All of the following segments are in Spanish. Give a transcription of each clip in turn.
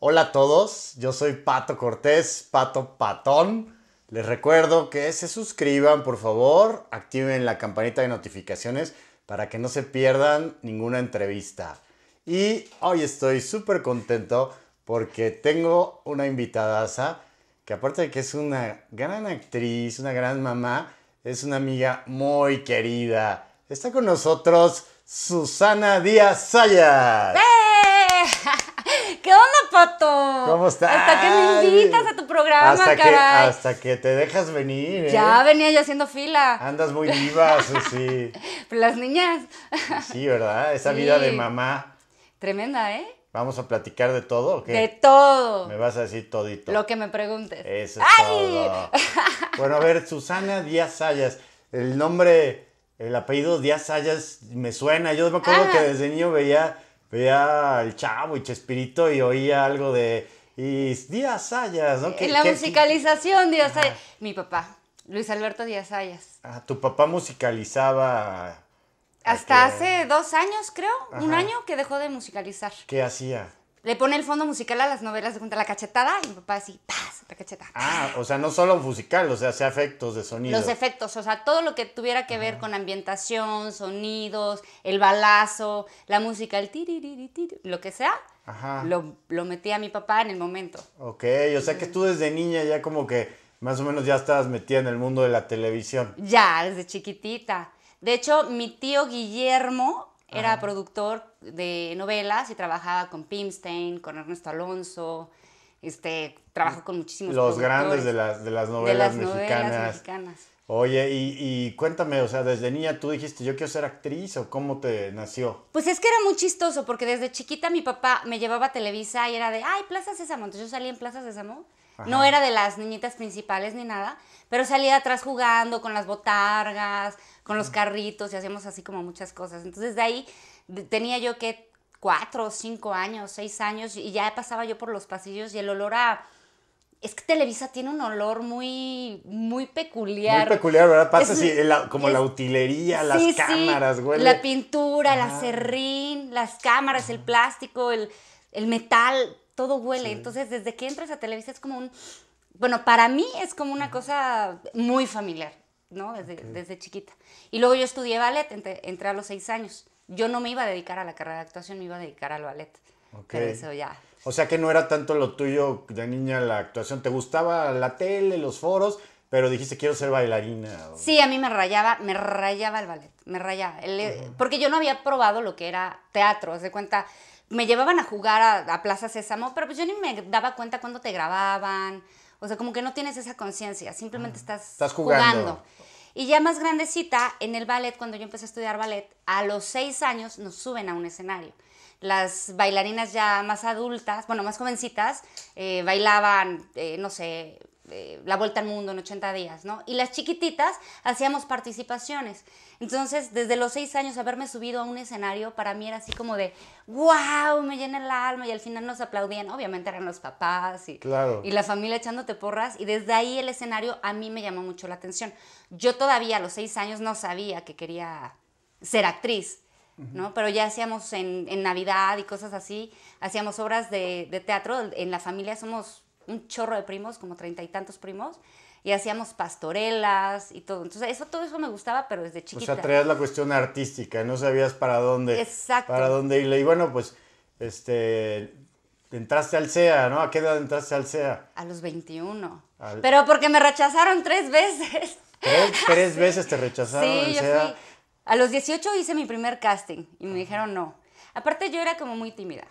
Hola a todos, yo soy Pato Cortés, Pato Patón. Les recuerdo que se suscriban, por favor, activen la campanita de notificaciones para que no se pierdan ninguna entrevista. Y hoy estoy súper contento porque tengo una invitadaza que aparte de que es una gran actriz, una gran mamá, es una amiga muy querida. Está con nosotros Susana Díaz Sayas. ¿Cómo estás? Hasta que me invitas a tu programa, hasta Que, hasta que te dejas venir. ¿eh? Ya venía yo haciendo fila. Andas muy viva, sí. Las niñas. Sí, ¿verdad? Esa vida de mamá. Tremenda, ¿eh? ¿Vamos a platicar de todo o De todo. Me vas a decir todito. Lo que me preguntes. Eso es todo. Bueno, a ver, Susana Díaz Sayas. El nombre, el apellido Díaz Sayas me suena. Yo me acuerdo ah. que desde niño veía veía el chavo y Chespirito y oía algo de. Y Díaz Ayas, ¿no? la musicalización, Díaz Ayas. Mi papá, Luis Alberto Díaz Ayas. Ah, tu papá musicalizaba. Hasta hace dos años, creo, un año que dejó de musicalizar. ¿Qué hacía? Le pone el fondo musical a las novelas de Junta, la cachetada y mi papá así, ¡paz! La cachetada. Ah, o sea, no solo musical, o sea, sea efectos de sonido. Los efectos, o sea, todo lo que tuviera que ver ah. con ambientación, sonidos, el balazo, la música, el tiri, lo que sea, Lo, lo metía a mi papá en el momento. Ok, o sea que tú desde niña ya como que más o menos ya estabas metida en el mundo de la televisión. Ya, desde chiquitita. De hecho, mi tío Guillermo era productor de novelas y trabajaba con Pimstein, con Ernesto Alonso. Este, trabajó con muchísimos Los grandes de las, de las novelas de mexicanas. Oye, y, cuéntame, o sea, desde niña tú dijiste, yo quiero ser actriz o cómo te nació. Pues es que era muy chistoso, porque desde chiquita mi papá me llevaba a Televisa y era de, ay, Plaza Sésamo. Entonces yo salí en Plaza Sésamo. No era de las niñitas principales ni nada, pero salía atrás jugando con las botargas, con los carritos y hacíamos así como muchas cosas. Entonces de ahí tenía yo que cuatro, cinco años, seis años y ya pasaba yo por los pasillos y el olor a... Es que Televisa tiene un olor muy, muy peculiar. Muy peculiar, ¿verdad? Pasa así, como la utilería, las cámaras, güey. la pintura, el acerrín, ah. las cámaras, el plástico, el, metal, todo huele. Entonces, desde que entras a Televisa es como un bueno, para mí es como una cosa muy familiar, ¿no? Desde, chiquita. Y luego yo estudié ballet, entre, entré a los seis años. Yo no me iba a dedicar a la carrera de actuación, me iba a dedicar al ballet. Ok. Pero eso ya. O sea que no era tanto lo tuyo de niña la actuación. ¿Te gustaba la tele, los foros? Pero dijiste, quiero ser bailarina. Sí, a mí me rayaba, me rayaba el ballet, me rayaba. Eh, porque yo no había probado lo que era teatro, de cuenta, me llevaban a jugar a, Plaza Sésamo, pero pues yo ni me daba cuenta cuando te grababan, o sea, como que no tienes esa conciencia, simplemente estás, jugando. Y ya más grandecita, en el ballet, cuando yo empecé a estudiar ballet, a los seis años nos suben a un escenario. Las bailarinas ya más adultas, bueno, más jovencitas, eh, bailaban, eh, no sé, eh, la vuelta al mundo en 80 días, ¿no? Y las chiquititas hacíamos participaciones. Entonces, desde los seis años, haberme subido a un escenario para mí era así como de, wow, me llena el alma y al final nos aplaudían. Obviamente eran los papás y, y la familia echándote porras y desde ahí el escenario a mí me llamó mucho la atención. Yo todavía a los seis años no sabía que quería ser actriz. ¿no? Pero ya hacíamos en, Navidad y cosas así, hacíamos obras de, teatro, en la familia somos un chorro de primos, como treinta y tantos primos, y hacíamos pastorelas y todo. Entonces, eso, todo eso me gustaba, pero desde chiquita. O sea, traías la cuestión artística, no sabías para dónde. Para dónde irle. Y bueno, pues, este, entraste al CEA, ¿no? ¿A qué edad entraste al CEA? A los 21. Pero porque me rechazaron tres veces. ¿Tres, veces te rechazaron sí, yo e Fui. A los 18 hice mi primer casting y me dijeron no. Aparte, yo era como muy tímida.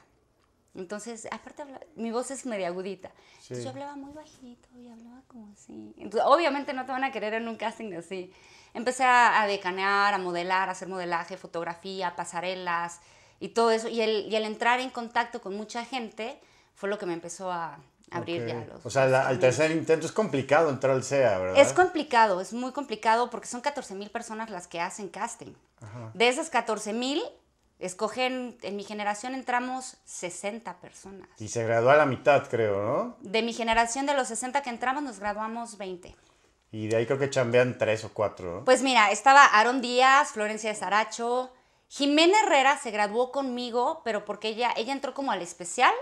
Entonces, aparte, mi voz es media agudita. Entonces, yo hablaba muy bajito y hablaba como así. obviamente no te van a querer en un casting así. Empecé a, decanear, a modelar, a hacer modelaje, fotografía, pasarelas y todo eso. Y el, entrar en contacto con mucha gente fue lo que me empezó a, abrir ya los. O sea, al tercer intento es complicado entrar al SEA, ¿verdad? Es complicado, es muy complicado porque son 14 mil personas las que hacen casting. De esas 14 mil, Escogen, en mi generación entramos 60 personas. Y se graduó a la mitad, creo, ¿no? De mi generación, de los 60 que entramos, nos graduamos 20. Y de ahí creo que chambean tres o cuatro, ¿no? Pues mira, estaba Aaron Díaz, Florencia de Saracho, Jimena Herrera se graduó conmigo, pero porque ella, ella entró como al especial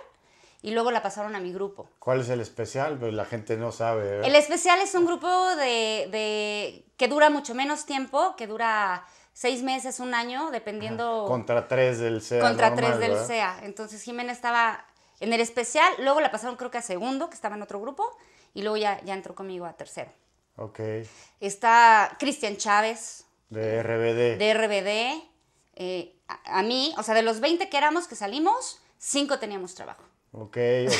y luego la pasaron a mi grupo. ¿Cuál es el especial? Pues la gente no sabe. ¿eh? El especial es un grupo de, de, que dura mucho menos tiempo, que dura seis meses, un año, dependiendo... Contra tres del CEA. Contra tres del CEA. Entonces Jimena estaba en el especial, luego la pasaron creo que a segundo, que estaba en otro grupo, y luego ya, entró conmigo a tercero. Ok. Está Cristian Chávez. De RBD. De RBD. Eh, a, mí, o sea, de los 20 que éramos que salimos, cinco teníamos trabajo. Ok. es,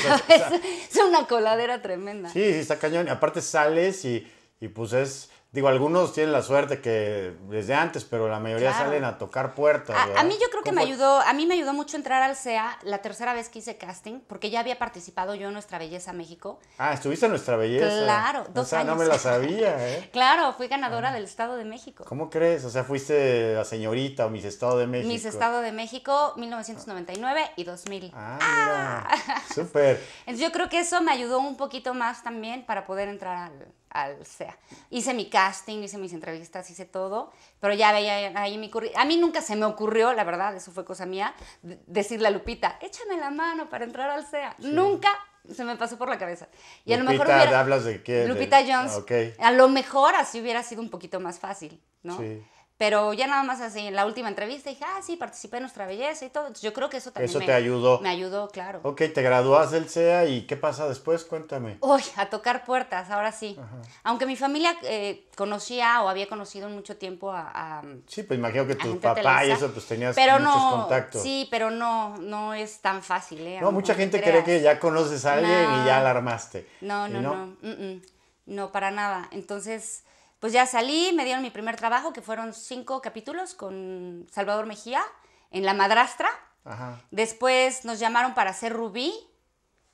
una coladera tremenda. Sí, sí, está cañón. Aparte sales y, y pues es Digo, algunos tienen la suerte que desde antes, pero la mayoría salen a tocar puertas. A, mí yo creo que me ayudó, a mí me ayudó mucho entrar al SEA la tercera vez que hice casting, porque ya había participado yo en Nuestra Belleza México. Ah, estuviste en Nuestra Belleza. Claro, dos o sea, no me la sabía, ¿eh? claro, fui ganadora ah. del Estado de México. ¿Cómo crees? O sea, fuiste la señorita o Miss Estado de México. Miss Estado de México, 1999 y 2000. Ah, ah. súper. Entonces yo creo que eso me ayudó un poquito más también para poder entrar al al sea. Hice mi casting, hice mis entrevistas, hice todo, pero ya veía ahí mi currículum. A mí nunca se me ocurrió, la verdad, eso fue cosa mía, decirle a Lupita, échame la mano para entrar al sea. Nunca se me pasó por la cabeza. Y a lo mejor hablas de qué? Lupita Jones. Ah, a lo mejor así hubiera sido un poquito más fácil, ¿no? Sí. Pero ya nada más así, en la última entrevista dije, ah, sí, participé en nuestra belleza y todo. yo creo que eso también eso te ayudó. me ayudó, claro. Ok, te gradúas del CEA y ¿qué pasa después? Cuéntame. Uy, a tocar puertas, ahora sí. Aunque mi familia eh, conocía o había conocido en mucho tiempo a... sí, pues imagino que tu papá y eso, pues tenías muchos contactos. Sí, pero no, no es tan fácil, ¿eh? No, mucha gente cree que ya conoces a alguien y ya alarmaste. No, no, no. Mm, mm. no para nada. Entonces pues ya salí, me dieron mi primer trabajo, que fueron cinco capítulos con Salvador Mejía en La Madrastra. Ajá. Después nos llamaron para hacer Rubí,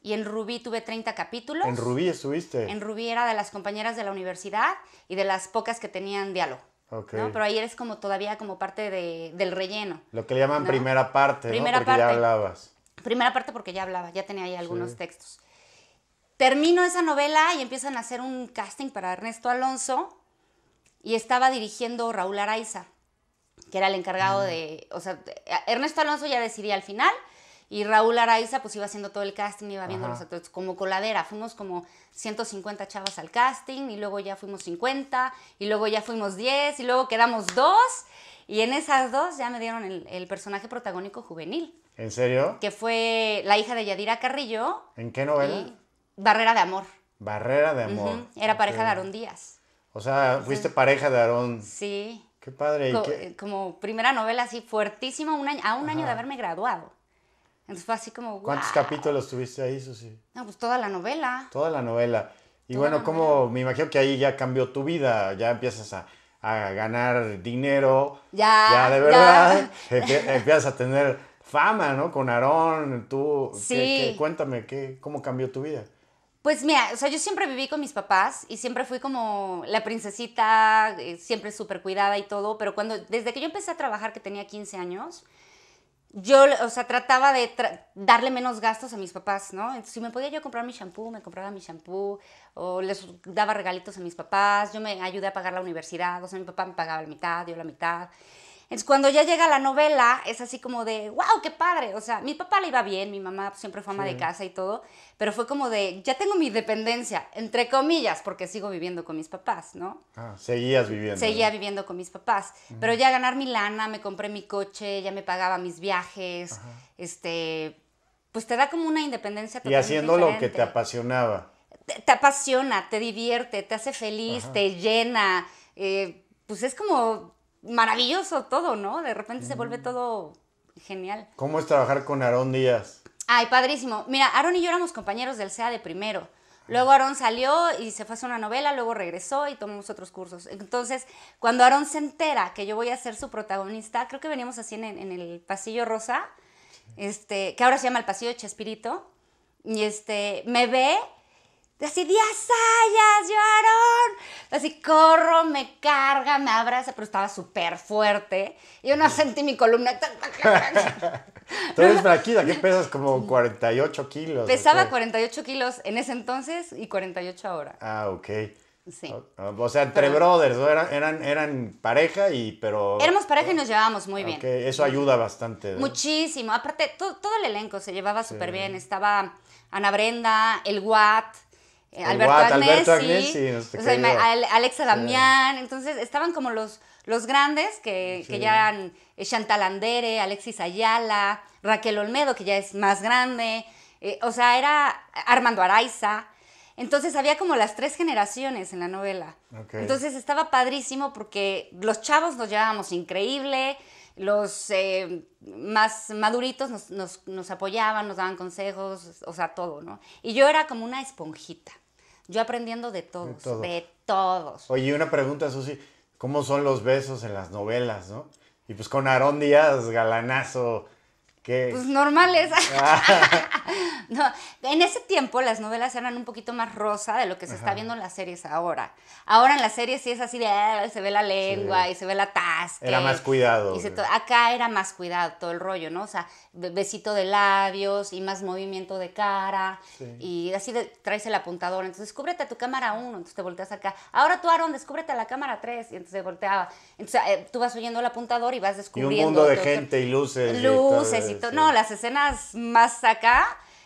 y en Rubí tuve 30 capítulos. ¿En Rubí estuviste? En Rubí era de las compañeras de la universidad y de las pocas que tenían diálogo. Pero ahí eres como todavía como parte del relleno. Lo que le llaman primera parte, primera ¿no? porque ya hablabas. Primera parte porque ya hablaba, ya tenía ahí algunos textos. Termino esa novela y empiezan a hacer un casting para Ernesto Alonso y estaba dirigiendo Raúl Araiza, que era el encargado de, o sea, Ernesto Alonso ya decidía al final y Raúl Araiza pues iba haciendo todo el casting, iba viendo los actores como coladera, fuimos como 150 chavas al casting y luego ya fuimos 50 y luego ya fuimos 10 y luego quedamos dos y en esas dos ya me dieron el, personaje protagónico juvenil. ¿En serio? Que fue la hija de Yadira Carrillo. ¿En qué novela? Barrera de Amor. Barrera de Amor. Era pareja de Aaron Díaz. O sea, fuiste pareja de Aarón. Sí. Qué padre. Eh, como primera novela así fuertísima, un año, a un año de haberme graduado. Entonces fue así como. ¿Cuántos capítulos tuviste ahí, Susi? No, pues toda la novela. Toda la novela. Y bueno, como me imagino que ahí ya cambió tu vida, ya empiezas a, a ganar dinero. Ya. Ya de verdad. Empiezas a tener fama, ¿no? Con Aarón, tú. Sí. Cuéntame, ¿qué, ¿cómo cambió tu vida? Pues mira, o sea, yo siempre viví con mis papás y siempre fui como la princesita, eh, siempre súper cuidada y todo, pero cuando, desde que yo empecé a trabajar, que tenía 15 años, yo, o sea, trataba de darle menos gastos a mis papás, ¿no? Entonces, si me podía yo comprar mi shampoo, me compraba mi shampoo, o les daba regalitos a mis papás, yo me ayudé a pagar la universidad, o sea, mi papá me pagaba la mitad, yo la mitad cuando ya llega la novela, es así como de, wow, qué padre. O sea, mi papá le iba bien, mi mamá siempre fue ama de casa y todo, pero fue como de, ya tengo mi dependencia, entre comillas, porque sigo viviendo con mis papás, ¿no? Ah, seguías viviendo. Seguía viviendo con mis papás. Pero ya ganar mi lana, me compré mi coche, ya me pagaba mis viajes, este, pues te da como una independencia Y haciendo lo que te apasionaba. Te, apasiona, te divierte, te hace feliz, te llena. Eh, pues es como maravilloso todo, ¿no? De repente se vuelve mm. todo genial. ¿Cómo es trabajar con Aarón Díaz? Ay, padrísimo. Mira, Aarón y yo éramos compañeros del SEA de primero. Luego Aarón salió y se fue a hacer una novela, luego regresó y tomamos otros cursos. Entonces, cuando Aarón se entera que yo voy a ser su protagonista, creo que veníamos así en, el pasillo rosa, este, que ahora se llama el pasillo Chespirito, y este, me ve Así, Díaz Sayas, lloraron. Así, corro, me carga, me abraza, pero estaba súper fuerte. Yo no sentí mi columna. Tú eres fraquita, ¿qué pesas? Como 48 kilos. Pesaba 48 kilos en ese entonces y 48 ahora. Ah, ok. Sí. O, sea, entre ah. brothers, eran, eran, pareja y pero... Éramos pareja y nos llevábamos muy bien. Okay. Eso ayuda bastante. Muchísimo. Aparte, todo, el elenco se llevaba súper bien. Estaba Ana Brenda, el Watt, eh, Alberto, Alexa Damián, entonces estaban como los, los grandes que, ya eran eh, Chantal Andere, Alexis Ayala, Raquel Olmedo, que ya es más grande, eh, o sea, era Armando Araiza. Entonces había como las tres generaciones en la novela. Entonces estaba padrísimo porque los chavos nos llevábamos increíble, los más maduritos nos, nos apoyaban, nos daban consejos, o sea, todo, ¿no? Y yo era como una esponjita. Yo aprendiendo de todos, de, todos. Oye, una pregunta, Susi, ¿cómo son los besos en las novelas, no? Y pues con Aarón Díaz, galanazo, ¿Qué? Pues normales. en ese tiempo las novelas eran un poquito más rosa de lo que se está viendo en las series ahora. Ahora en las series sí es así de, ah, se ve la lengua y se ve la tasca. Era más cuidado. acá era más cuidado todo el rollo, ¿no? O sea, besito de labios y más movimiento de cara. Y así traes el apuntador. Entonces, descúbrete a tu cámara 1, entonces te volteas acá. Ahora tú, Aaron, descúbrete a la cámara 3. Y entonces volteaba. Entonces eh, tú vas oyendo el apuntador y vas descubriendo. Y un mundo de gente y luces. Luces no, las escenas más acá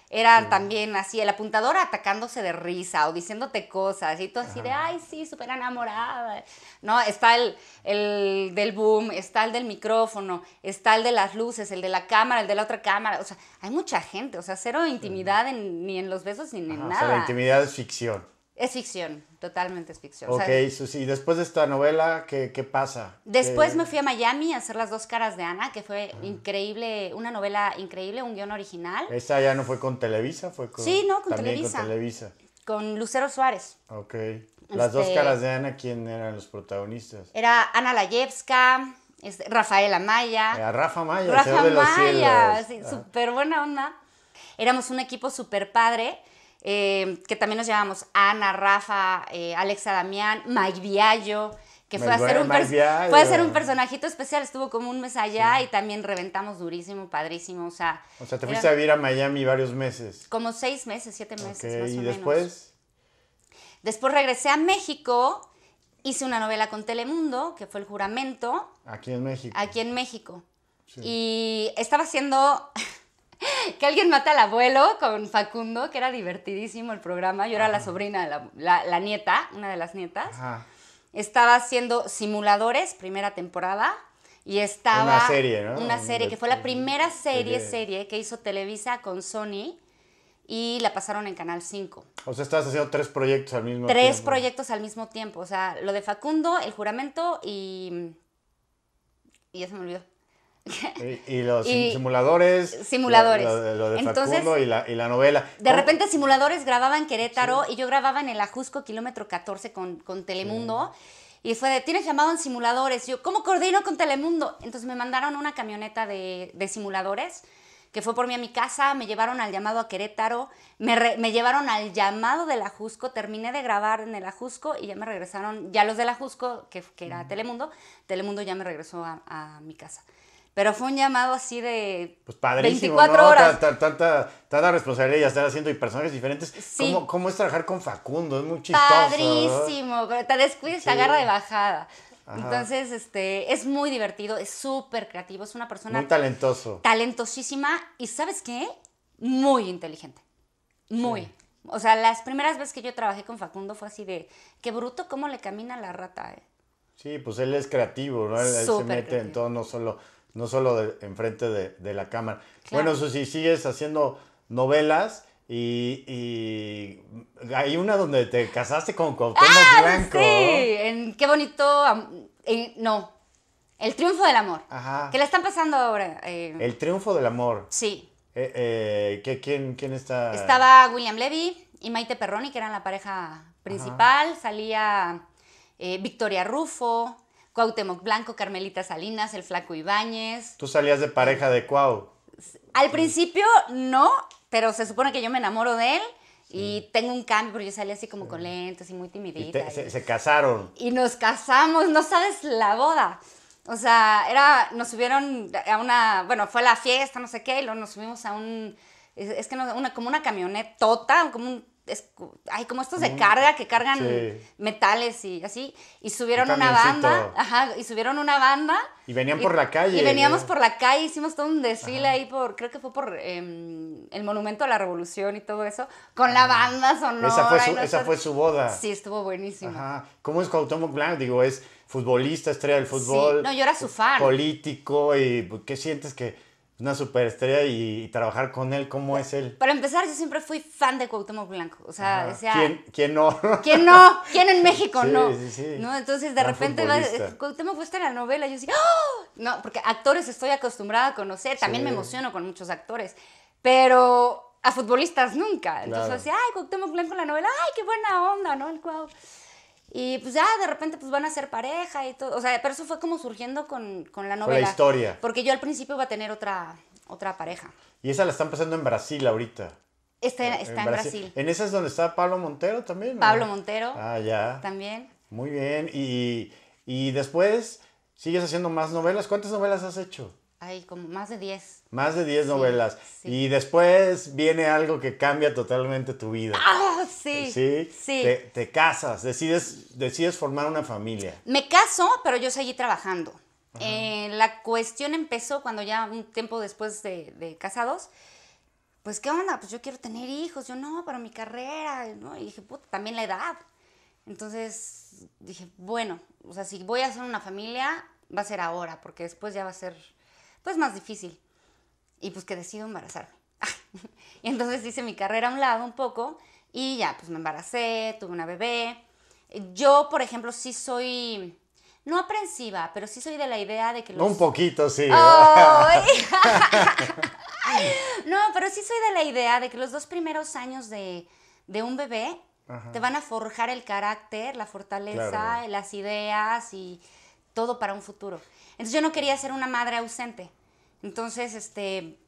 eran también así, el apuntador atacándose de risa o diciéndote cosas, y tú así de, ay, sí, súper enamorada, ¿no? Está el, del boom, está el del micrófono, está el de las luces, el de la cámara, el de la otra cámara, o sea, hay mucha gente, o sea, cero intimidad ni en los besos ni en nada. O sea, la intimidad es ficción. Es ficción, totalmente es ficción. Ok, Susi, ¿y después de esta novela, ¿qué, pasa? Después me fui a Miami a hacer Las dos caras de Ana, que fue increíble, una novela increíble, un guión original. ¿Esa ya no fue con Televisa? Fue con, sí, no, con Televisa. Con Televisa. Con Lucero Suárez. Ok. Este, las dos caras de Ana, ¿quién eran los protagonistas? Era Ana Layevska, este, Rafael Amaya. Era Rafa Amaya, Rafa Maya, sí, súper buena onda. Éramos un equipo súper padre. Em, que también nos llamamos Ana, Rafa, eh, Alexa Damián, Mike Viallo, que fue a, hacer un fue a, ser un personajito especial, estuvo como un mes allá y también reventamos durísimo, padrísimo, o sea... O sea, te fuiste a vivir a Miami varios meses. Como seis meses, siete meses ¿Y después? Después regresé a México, hice una novela con Telemundo, que fue El Juramento. Aquí en México. Aquí en México. Y estaba haciendo... que alguien mata al abuelo con Facundo, que era divertidísimo el programa. Yo era la sobrina, la, la, nieta, una de las nietas. Estaba haciendo simuladores, primera temporada. Y estaba. Una serie, ¿no? Una serie, que fue la primera serie, serie que hizo Televisa con Sony y la pasaron en Canal 5. O sea, estabas haciendo tres proyectos al mismo tres tiempo. Tres proyectos al mismo tiempo. O sea, lo de Facundo, el juramento y. Y ya se me olvidó. Y, los simuladores. Simuladores. Lo, de Entonces, y la, y la, novela. De repente simuladores grababan Querétaro y yo grababa en el Ajusco, kilómetro 14 con, con Telemundo. Y fue de, tienes llamado en simuladores. yo, ¿cómo coordino con Telemundo? Entonces me mandaron una camioneta de, de simuladores que fue por mí a mi casa, me llevaron al llamado a Querétaro, me, me, llevaron al llamado del Ajusco, terminé de grabar en el Ajusco y ya me regresaron, ya los del Ajusco, que, que era mm. Telemundo, Telemundo ya me regresó a mi casa. Pero fue un llamado así de pues padrísimo, 24 horas. Tanta, tanta, responsabilidad y estar haciendo y personajes diferentes. Sí. ¿Cómo, es trabajar con Facundo? Es muy chistoso. Padrísimo, pero te descuides, la te agarra de bajada. Entonces, este, es muy divertido, es súper creativo, es una persona... Muy talentoso. Talentosísima y ¿sabes qué? Muy inteligente. Muy. O sea, las primeras veces que yo trabajé con Facundo fue así de, qué bruto cómo le camina la rata. Eh? Sí, pues él es creativo, ¿no? Él, se mete en todo, no solo no solo de, enfrente de, la cámara. Bueno, eso sí, sigues haciendo novelas y, hay una donde te casaste con ah, Blanco. Sí, en qué bonito, no, el triunfo del amor. Que la están pasando ahora. Eh. el triunfo del amor. Sí. Eh, eh, quién, está? Estaba William Levy y Maite Perroni, que eran la pareja principal. Salía Victoria Rufo, Cuauhtémoc Blanco, Carmelita Salinas, el Flaco Ibáñez. ¿Tú salías de pareja de Cuau? Al principio no, pero se supone que yo me enamoro de él. Y tengo un cambio, porque yo salí así como con lentes y muy timidita. se, casaron. Y nos casamos, no sabes la boda. O sea, era, nos subieron a una, bueno, fue la fiesta, no sé qué, y luego nos subimos a un, es, que no, una, como una camioneta, como un hay como estos de mm. carga que cargan metales y así, y subieron una banda, y subieron una banda. Y venían por la calle. Y veníamos por la calle, hicimos todo un desfile ahí por, creo que fue por em, el Monumento a la Revolución y todo eso, con la banda sonora. Esa fue, su, boda. Sí, estuvo buenísimo. Ajá. ¿Cómo es Cuauhtémoc Blanc? Digo, es futbolista, estrella del fútbol. Sí. No, yo era su fan. Político, y pues, ¿qué sientes que una superestrella y, y, trabajar con él, ¿cómo es él? Para empezar, yo siempre fui fan de Cuauhtémoc Blanco. O sea, decía... ¿Quién, ¿Quién, no? ¿Quién no? ¿Quién en México no? ¿No? Entonces, de repente, eh, Cuauhtémoc fue en la novela. Yo decía, ¡Oh! No, porque actores estoy acostumbrada a conocer. También me emociono con muchos actores. Pero a futbolistas nunca. Entonces, decía, ¡ay, Cuauhtémoc Blanco en la novela! ¡Ay, qué buena onda! ¿No? El Cuau... Y pues ya de repente pues van a ser pareja y todo. O sea, pero eso fue como surgiendo con, la novela. Con la historia. Porque yo al principio iba a tener otra, otra pareja. Y esa la están pasando en Brasil ahorita. Está, en, Brasil. ¿En esa es donde está Pablo Montero también? Pablo Montero. Ah, ya. También. Muy bien. y después sigues haciendo más novelas. ¿Cuántas novelas has hecho? Hay como más de 10. Más de 10 novelas. Y después viene algo que cambia totalmente tu vida. Ah, sí. Eh, sí. Te, casas, decides, decides formar una familia. Me caso, pero yo seguí trabajando. Eh, la cuestión empezó cuando ya un tiempo después de, casados, pues qué onda, pues yo quiero tener hijos, yo no, para mi carrera, ¿no? Y dije, puta, también la edad. Entonces dije, bueno, o sea, si voy a hacer una familia, va a ser ahora, porque después ya va a ser pues más difícil. Y pues que decido embarazarme. y entonces hice mi carrera a un lado un poco y ya, pues me embaracé, tuve una bebé. Yo, por ejemplo, sí soy no aprensiva, pero sí soy de la idea de que los... Un poquito, sí. no, pero sí soy de la idea de que los dos primeros años de, un bebé te van a forjar el carácter, la fortaleza, las ideas y todo para un futuro. Entonces yo no quería ser una madre ausente. Entonces, este,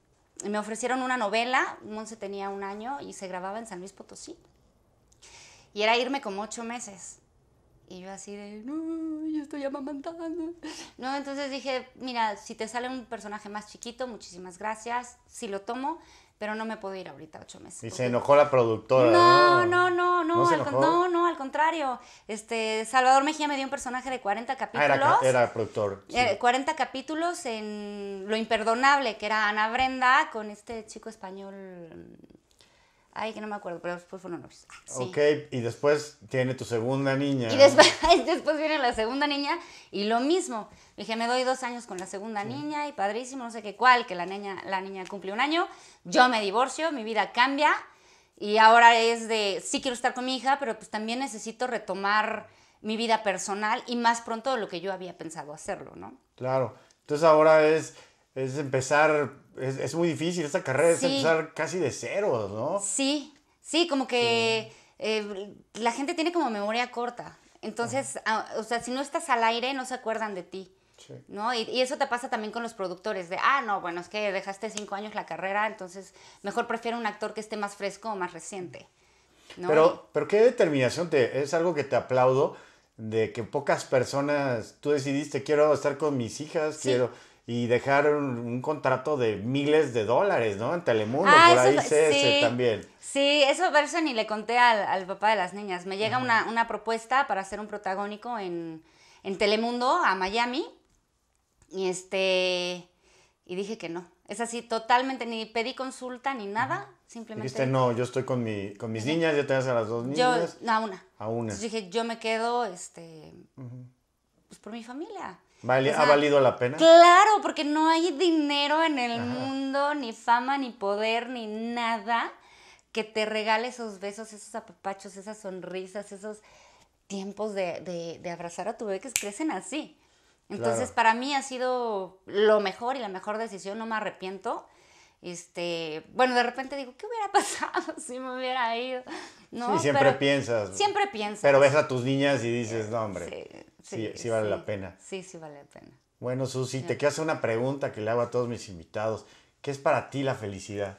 me ofrecieron una novela, Monse tenía un año y se grababa en San Luis Potosí. Y era irme como ocho meses. Y yo así de, no, yo estoy amamantando. No, entonces dije, mira, si te sale un personaje más chiquito, muchísimas gracias, si lo tomo, pero no me puedo ir ahorita ocho meses. Y se enojó la productora. No, no, no, no, ¿No, al, no, al contrario. Este, Salvador Mejía me dio un personaje de 40 ah, capítulos. era, productor. 40 eh, capítulos en Lo Imperdonable, que era Ana Brenda con este chico español Ay, que no me acuerdo, pero después fueron una ah, Ok, y después tiene tu segunda niña. Y después, viene la segunda niña y lo mismo. Dije, me doy dos años con la segunda niña y padrísimo, no sé qué cuál, que la niña, la niña cumple un año. Yo me divorcio, mi vida cambia y ahora es de, sí quiero estar con mi hija, pero pues también necesito retomar mi vida personal y más pronto lo que yo había pensado hacerlo, ¿no? Claro. Entonces ahora es, es empezar, es, muy difícil, esta carrera es empezar casi de cero, ¿no? Sí, sí, como que eh, la gente tiene como memoria corta. Entonces, ah, o sea, si no estás al aire, no se acuerdan de ti. ¿No? Y, eso te pasa también con los productores, de, ah, no, bueno, es que dejaste cinco años la carrera, entonces mejor prefiero un actor que esté más fresco o más reciente. Pero, pero qué determinación, te, es algo que te aplaudo, de que pocas personas, tú decidiste, quiero estar con mis hijas, quiero y dejar un, contrato de miles de dólares, ¿no? En Telemundo, ah, por ahí se también. Sí, eso, verse ni le conté al, papá de las niñas. Me llega una, propuesta para ser un protagónico en, Telemundo a Miami y este y dije que no. Es así, totalmente, ni pedí consulta ni nada, simplemente... Dijiste, no, yo estoy con, mi, con mis niñas, yo tengo a las dos niñas. Yo, a una. A una. dije, yo me quedo, este, pues por mi familia. ¿Ha valido la pena? Claro, porque no hay dinero en el mundo, ni fama, ni poder, ni nada que te regale esos besos, esos apapachos, esas sonrisas, esos tiempos de, abrazar a tu bebé que crecen así. Entonces, para mí ha sido lo mejor y la mejor decisión, no me arrepiento. Este, bueno, de repente digo, ¿qué hubiera pasado si me hubiera ido? ¿No? Sí, siempre piensas. Siempre piensas. Pero ves a tus niñas y dices, no, hombre sí, sí, vale la pena. Sí, sí vale la pena. Bueno, Susi, te quiero hacer una pregunta que le hago a todos mis invitados. ¿Qué es para ti la felicidad?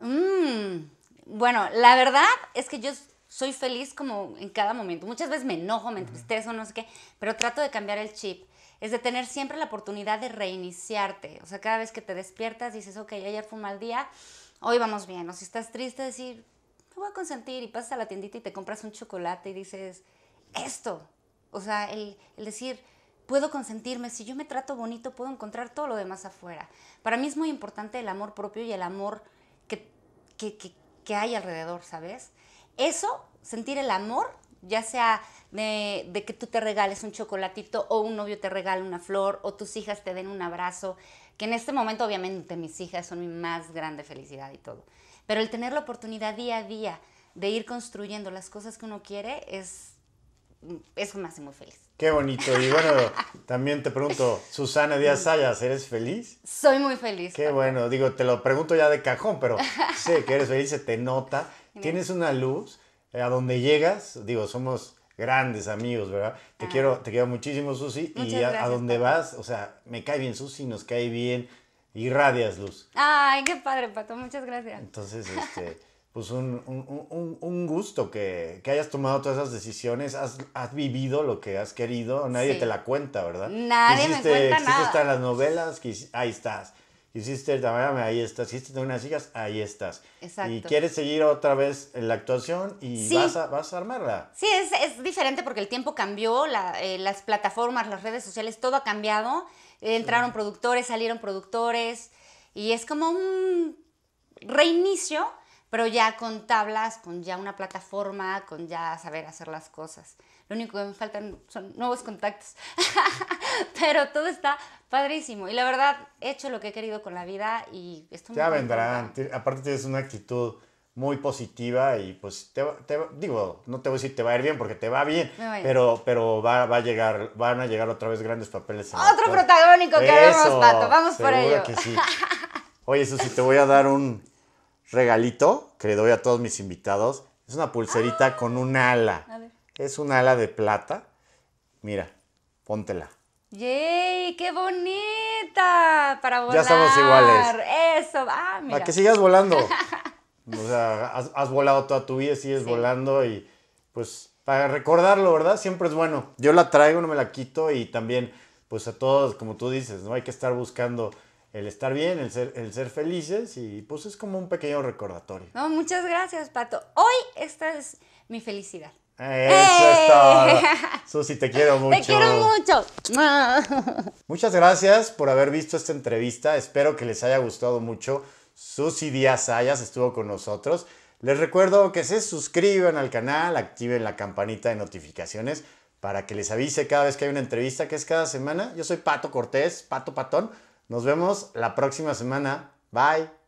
Mm, bueno, la verdad es que yo soy feliz como en cada momento. Muchas veces me enojo, me entristezo, no sé qué, pero trato de cambiar el chip. Es de tener siempre la oportunidad de reiniciarte. O sea, cada vez que te despiertas dices, ok, ayer fue mal día, hoy vamos bien. O si estás triste, decir, me voy a consentir y pasas a la tiendita y te compras un chocolate y dices, esto o sea, el, decir, puedo consentirme, si yo me trato bonito, puedo encontrar todo lo demás afuera. Para mí es muy importante el amor propio y el amor que, hay alrededor, ¿sabes? Eso, sentir el amor, ya sea de, de, que tú te regales un chocolatito o un novio te regale una flor o tus hijas te den un abrazo, que en este momento obviamente mis hijas son mi más grande felicidad y todo. Pero el tener la oportunidad día a día de ir construyendo las cosas que uno quiere es eso me hace muy feliz. Qué bonito. Y bueno, también te pregunto, Susana Díaz Sayas, ¿eres feliz? Soy muy feliz. Qué bueno, digo, te lo pregunto ya de cajón, pero sé que eres feliz, se te nota. Tienes una luz eh, a donde llegas, digo, somos grandes amigos, ¿verdad? Te ah. quiero te quiero muchísimo, Susi, y a, donde vas, o sea, me cae bien Susi, nos cae bien, irradias luz. Ay, qué padre, Pato, muchas gracias. Entonces, este pues un, gusto que, hayas tomado todas esas decisiones, has, vivido lo que has querido, nadie te la cuenta, ¿verdad? Nadie me cuenta nada. en las novelas, ahí estás. Hiciste el ahí estás. Hiciste unas hijas, ahí estás. Y quieres seguir otra vez en la actuación y vas, a, armarla. Sí, es, diferente porque el tiempo cambió, eh, las plataformas, las redes sociales, todo ha cambiado. Entraron productores, salieron productores y es como un reinicio pero ya con tablas, con ya una plataforma, con ya saber hacer las cosas. Lo único que me faltan son nuevos contactos, pero todo está padrísimo. Y la verdad, he hecho lo que he querido con la vida y esto Ya vendrán, aparte tienes una actitud muy positiva y pues te, digo, no te voy a decir te va a ir bien porque te va bien, pero, pero va, va, a llegar, van a llegar otra vez grandes papeles. Otro protagónico que vemos, Pato, vamos por ello. Oye, eso sí, te voy a dar un, regalito que le doy a todos mis invitados. Es una pulserita ah. con un ala. Es un ala de plata. Mira, póntela. ¡Yay! ¡Qué bonita! Para volar. Ya estamos iguales. Eso, ah, mira. Para que sigas volando. o sea, has, volado toda tu vida, sigues volando y pues para recordarlo, ¿verdad? Siempre es bueno. Yo la traigo, no me la quito y también, pues a todos, como tú dices, ¿no? Hay que estar buscando el estar bien, el ser, el ser felices y pues es como un pequeño recordatorio. muchas gracias, Pato. Hoy esta es mi felicidad. Eso es ¡Eh! todo. Susi, te quiero mucho. Te quiero mucho. Muchas gracias por haber visto esta entrevista. Espero que les haya gustado mucho. Susi Díaz Ayas estuvo con nosotros. Les recuerdo que se suscriban al canal, activen la campanita de notificaciones para que les avise cada vez que hay una entrevista, que es cada semana. Yo soy Pato Cortés, Pato Patón. Nos vemos la próxima semana. Bye.